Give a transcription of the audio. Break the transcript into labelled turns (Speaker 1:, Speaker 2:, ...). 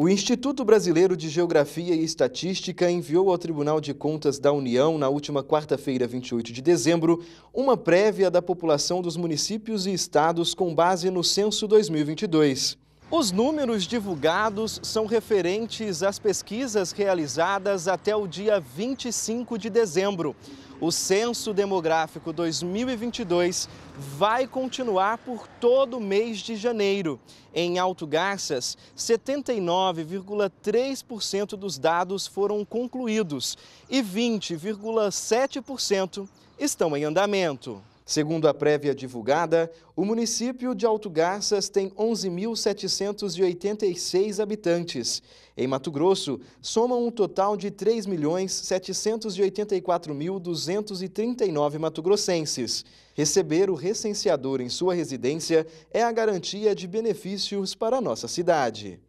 Speaker 1: O Instituto Brasileiro de Geografia e Estatística enviou ao Tribunal de Contas da União, na última quarta-feira, 28 de dezembro, uma prévia da população dos municípios e estados com base no Censo 2022. Os números divulgados são referentes às pesquisas realizadas até o dia 25 de dezembro. O Censo Demográfico 2022 vai continuar por todo o mês de janeiro. Em Alto Garças, 79,3% dos dados foram concluídos e 20,7% estão em andamento. Segundo a prévia divulgada, o município de Alto Garças tem 11.786 habitantes. Em Mato Grosso, somam um total de 3.784.239 matogrossenses. Receber o recenseador em sua residência é a garantia de benefícios para a nossa cidade.